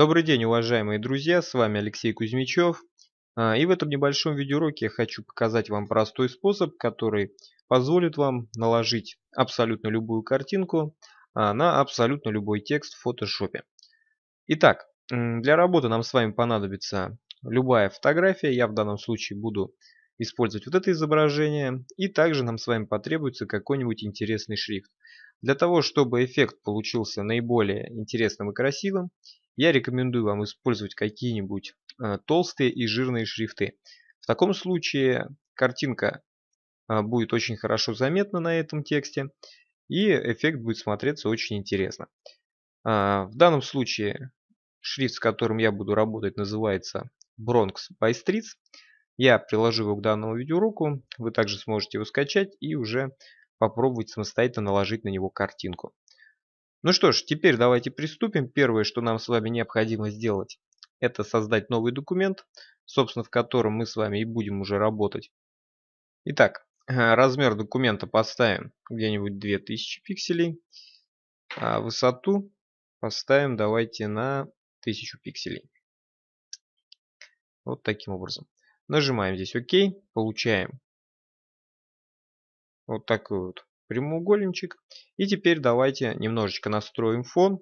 Добрый день, уважаемые друзья, с вами Алексей Кузьмичев. А, и в этом небольшом видеоуроке я хочу показать вам простой способ, который позволит вам наложить абсолютно любую картинку а, на абсолютно любой текст в фотошопе. Итак, для работы нам с вами понадобится любая фотография. Я в данном случае буду использовать вот это изображение. И также нам с вами потребуется какой-нибудь интересный шрифт. Для того, чтобы эффект получился наиболее интересным и красивым, я рекомендую вам использовать какие-нибудь э, толстые и жирные шрифты. В таком случае картинка э, будет очень хорошо заметна на этом тексте и эффект будет смотреться очень интересно. А, в данном случае шрифт, с которым я буду работать, называется Bronx by Streets. Я приложу его к данному видеоуроку, вы также сможете его скачать и уже попробовать самостоятельно наложить на него картинку. Ну что ж, теперь давайте приступим. Первое, что нам с вами необходимо сделать, это создать новый документ, собственно, в котором мы с вами и будем уже работать. Итак, э, размер документа поставим где-нибудь 2000 пикселей, а высоту поставим давайте на 1000 пикселей. Вот таким образом. Нажимаем здесь ОК, получаем вот такую вот прямоугольничек. И теперь давайте немножечко настроим фон,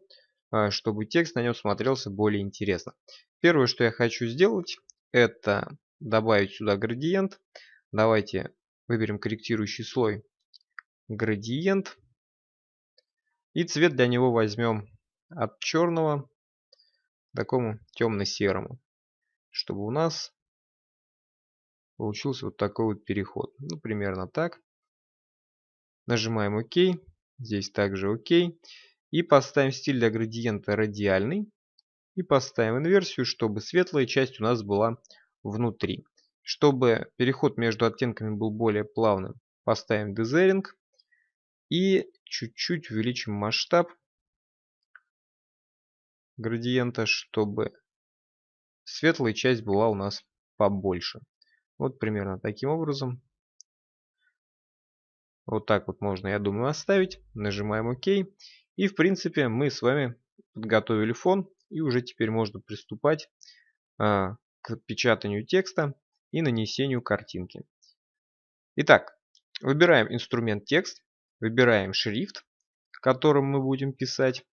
а, чтобы текст на нем смотрелся более интересно. Первое, что я хочу сделать, это добавить сюда градиент. Давайте выберем корректирующий слой градиент. И цвет для него возьмем от черного к такому темно-серому, чтобы у нас получился вот такой вот переход. Ну, примерно так. Нажимаем ОК. Здесь также ОК. И поставим стиль для градиента радиальный. И поставим инверсию, чтобы светлая часть у нас была внутри. Чтобы переход между оттенками был более плавным, поставим дезеринг. И чуть-чуть увеличим масштаб градиента, чтобы светлая часть была у нас побольше. Вот примерно таким образом вот так вот можно, я думаю, оставить. Нажимаем ОК. И в принципе мы с вами подготовили фон. И уже теперь можно приступать э, к печатанию текста и нанесению картинки. Итак, выбираем инструмент текст, выбираем шрифт, которым мы будем писать.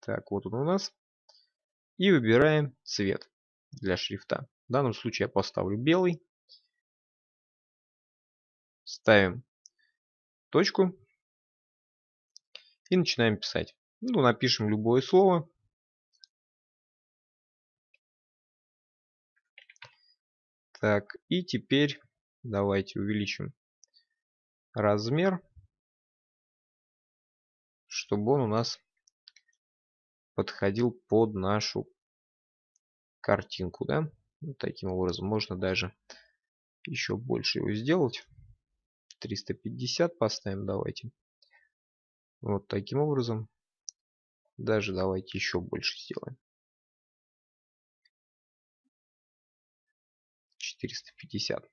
Так, вот он у нас. И выбираем цвет для шрифта. В данном случае я поставлю белый ставим точку и начинаем писать. Ну, напишем любое слово. Так, и теперь давайте увеличим размер, чтобы он у нас подходил под нашу картинку, да? Вот таким образом можно даже еще больше его сделать. 350 поставим, давайте. Вот таким образом. Даже давайте еще больше сделаем. 450.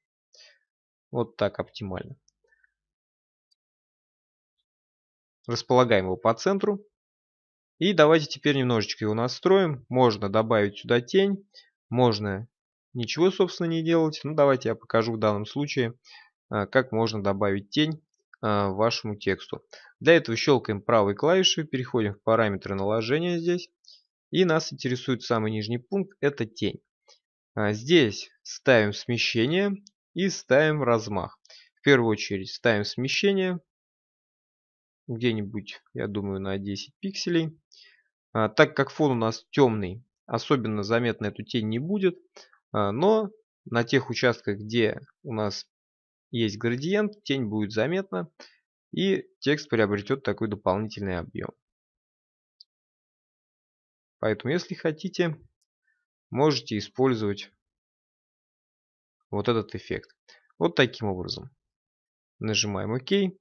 Вот так оптимально. Располагаем его по центру. И давайте теперь немножечко его настроим. Можно добавить сюда тень. Можно ничего, собственно, не делать. Ну, давайте я покажу в данном случае. А, как можно добавить тень а, вашему тексту. Для этого щелкаем правой клавишей, переходим в параметры наложения здесь. И нас интересует самый нижний пункт, это тень. А, здесь ставим смещение и ставим размах. В первую очередь ставим смещение где-нибудь, я думаю, на 10 пикселей. Так как фон у нас темный, особенно заметно эту тень не будет. Но на тех участках, где у нас есть градиент, тень будет заметна, и текст приобретет такой дополнительный объем. Поэтому, если хотите, можете использовать вот этот эффект. Вот таким образом. Нажимаем ОК. И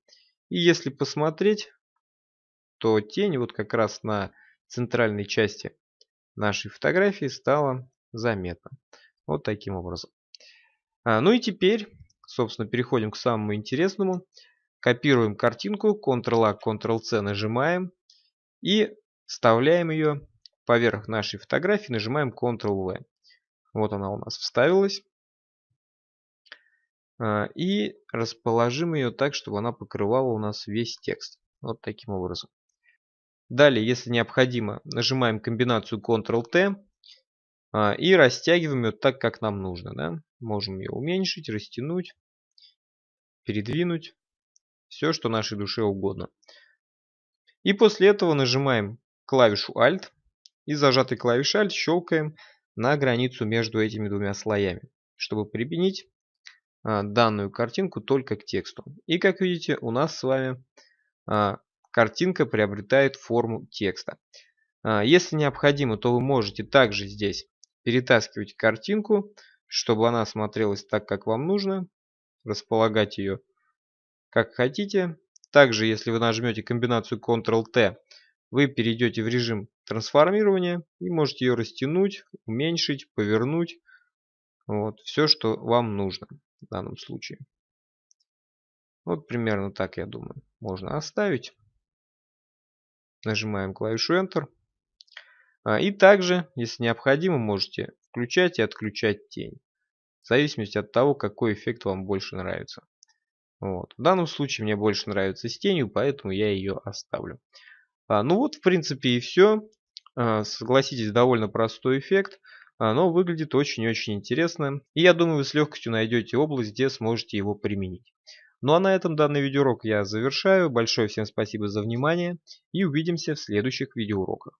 если посмотреть, то тень вот как раз на центральной части нашей фотографии стала заметна. Вот таким образом. А, ну и теперь Собственно, переходим к самому интересному. Копируем картинку, Ctrl-A, Ctrl-C нажимаем и вставляем ее поверх нашей фотографии, нажимаем Ctrl-V. Вот она у нас вставилась. А, и расположим ее так, чтобы она покрывала у нас весь текст. Вот таким образом. Далее, если необходимо, нажимаем комбинацию Ctrl-T а, и растягиваем ее так, как нам нужно. Да? Можем ее уменьшить, растянуть передвинуть, все, что нашей душе угодно. И после этого нажимаем клавишу Alt и зажатой клавишей Alt щелкаем на границу между этими двумя слоями, чтобы припинить а, данную картинку только к тексту. И как видите, у нас с вами а, картинка приобретает форму текста. А, если необходимо, то вы можете также здесь перетаскивать картинку, чтобы она смотрелась так, как вам нужно располагать ее как хотите. Также, если вы нажмете комбинацию Ctrl-T, вы перейдете в режим трансформирования и можете ее растянуть, уменьшить, повернуть. Вот, все, что вам нужно в данном случае. Вот примерно так, я думаю, можно оставить. Нажимаем клавишу Enter. А, и также, если необходимо, можете включать и отключать тень в зависимости от того, какой эффект вам больше нравится. Вот. В данном случае мне больше нравится с тенью, поэтому я ее оставлю. А, ну вот, в принципе, и все. А, согласитесь, довольно простой эффект, а, но выглядит очень-очень интересно. И я думаю, вы с легкостью найдете область, где сможете его применить. Ну а на этом данный видеоурок я завершаю. Большое всем спасибо за внимание и увидимся в следующих видеоуроках.